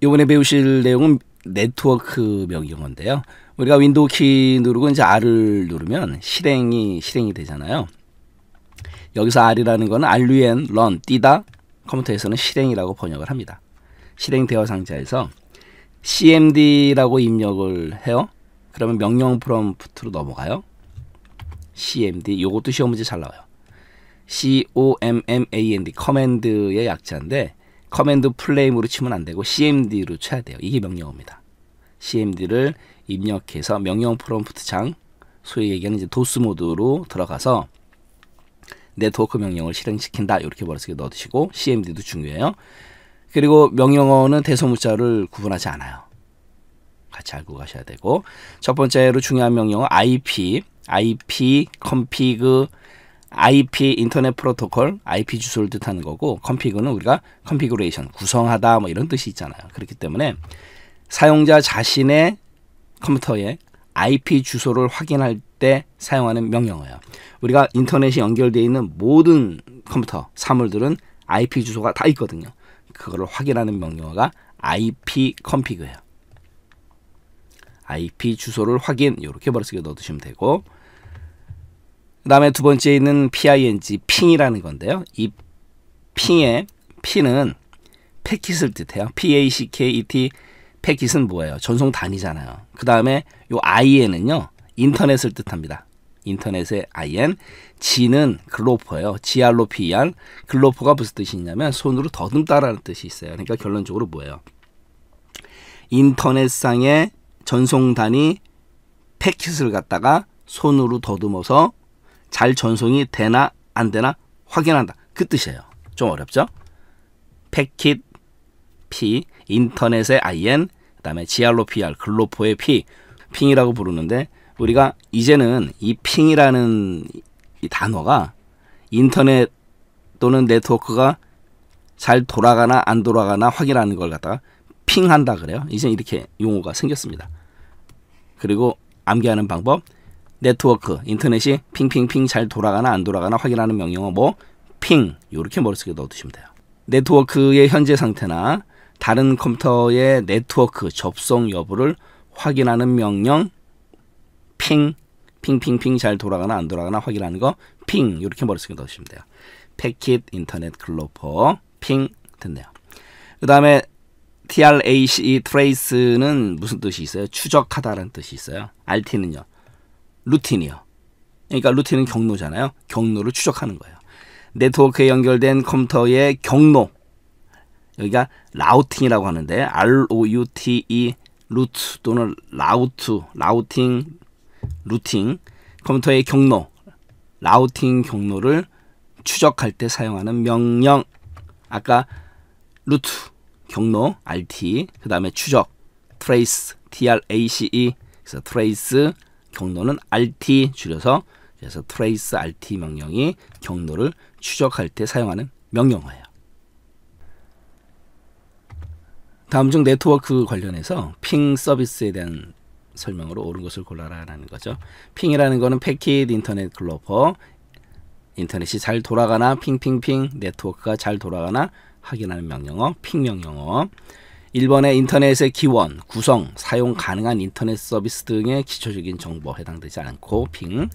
이번에 배우실 내용은 네트워크명 용어인데요. 우리가 윈도우 키 누르고 이제 R을 누르면 실행이 실행이 되잖아요. 여기서 R이라는 거는 RUN, run, 뛰다 컴퓨터에서는 실행이라고 번역을 합니다. 실행 대화 상자에서 cmd라고 입력을 해요. 그러면 명령 프롬프트로 넘어가요. cmd 요것도 시험 문제 잘 나와요. command 커맨드의 약자인데 커맨드 플레임으로 치면 안 되고 cmd로 쳐야 돼요. 이게 명령어입니다. cmd를 입력해서 명령 프롬프트 창 소위 얘기하는 이제 도스 모드로 들어가서 내 도크 명령을 실행시킨다 이렇게 머릿속에 넣어두시고 cmd도 중요해요. 그리고 명령어는 대소문자를 구분하지 않아요. 같이 알고 가셔야 되고 첫 번째로 중요한 명령어 IP, IP, config, IP 인터넷 프로토콜 IP 주소를 뜻하는 거고 컴피그는 우리가 컨피그레이션 구성하다 뭐 이런 뜻이 있잖아요. 그렇기 때문에 사용자 자신의 컴퓨터에 IP 주소를 확인할 때 사용하는 명령어예요. 우리가 인터넷이 연결되어 있는 모든 컴퓨터 사물들은 IP 주소가 다 있거든요. 그거를 확인하는 명령어가 IP 컴피그예요. IP 주소를 확인 이렇게 바로 쓰게 넣어두시면 되고 그다음에 두 번째 있는 ping, 핑이라는 건데요. 이 핑의 p 은 패킷을 뜻해요. p-a-c-k-e-t 패킷은 뭐예요? 전송 단위잖아요. 그다음에 요 in은요. 인터넷을 뜻합니다. 인터넷의 in, g는 글로퍼예요. grop, e r 글로퍼가 무슨 뜻이냐면 손으로 더듬다라는 뜻이 있어요. 그러니까 결론적으로 뭐예요? 인터넷상의 전송 단위 패킷을 갖다가 손으로 더듬어서 잘 전송이 되나 안 되나 확인한다. 그 뜻이에요. 좀 어렵죠? 패킷 P, 인터넷의 IN, 그 다음에 GR로 PR, 글로포의 P, 핑이라고 부르는데 우리가 이제는 이 핑이라는 이 단어가 인터넷 또는 네트워크가 잘 돌아가나 안 돌아가나 확인하는 걸 갖다가 핑한다 그래요. 이제 이렇게 용어가 생겼습니다. 그리고 암기하는 방법 네트워크 인터넷이 핑핑핑 잘 돌아가나 안 돌아가나 확인하는 명령어 뭐핑 이렇게 머릿속에 넣어두시면 돼요. 네트워크의 현재 상태나 다른 컴퓨터의 네트워크 접속 여부를 확인하는 명령 핑 핑핑핑 잘 돌아가나 안 돌아가나 확인하는 거핑 이렇게 머릿속에 넣으시면 돼요. 패킷 인터넷 글로퍼 핑 됐네요. 그 다음에 t r a c e, 트레이스는 무슨 뜻이 있어요? 추적하다라는 뜻이 있어요. RT는요. 루틴이요. 그러니까 루틴은 경로잖아요. 경로를 추적하는 거예요. 네트워크에 연결된 컴퓨터의 경로. 여기가 라우팅이라고 하는데 R-O-U-T-E 루트 또는 라우트, 라우팅, 루팅 컴퓨터의 경로, 라우팅 경로를 추적할 때 사용하는 명령. 아까 루트, 경로, RT, 그 다음에 추적, 트레이스, TRACE, 그래서 트레이스, 경로는 rt 줄여서 그래서 트레이스 rt 명령이 경로를 추적할 때 사용하는 명령어예요. 다음 중 네트워크 관련해서 핑 서비스에 대한 설명으로 옳은 것을 골라라라는 거죠. 핑이라는 거는 패킷 인터넷 글로퍼 인터넷이 잘 돌아가나 핑핑핑 네트워크가 잘 돌아가나 확인하는 명령어 핑 명령어 일번의 인터넷의 기원, 구성, 사용 가능한 인터넷 서비스 등의 기초적인 정보 해당되지 않고 핑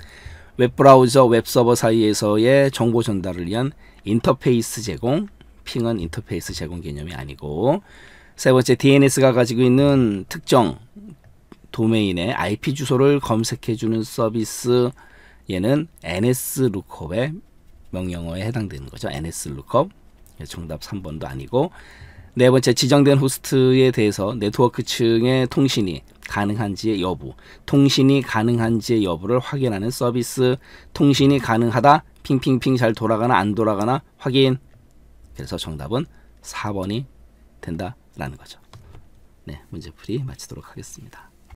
웹브라우저, 웹서버 사이에서의 정보 전달을 위한 인터페이스 제공 핑은 인터페이스 제공 개념이 아니고 세 번째 DNS가 가지고 있는 특정 도메인의 IP 주소를 검색해 주는 서비스 얘는 NS 룩업의 명령어에 해당되는 거죠. NS 룩업 예, 정답 3번도 아니고 네 번째 지정된 호스트에 대해서 네트워크 층의 통신이 가능한지의 여부, 통신이 가능한지의 여부를 확인하는 서비스, 통신이 가능하다, 핑핑핑 잘 돌아가나 안 돌아가나 확인. 그래서 정답은 4번이 된다라는 거죠. 네, 문제풀이 마치도록 하겠습니다.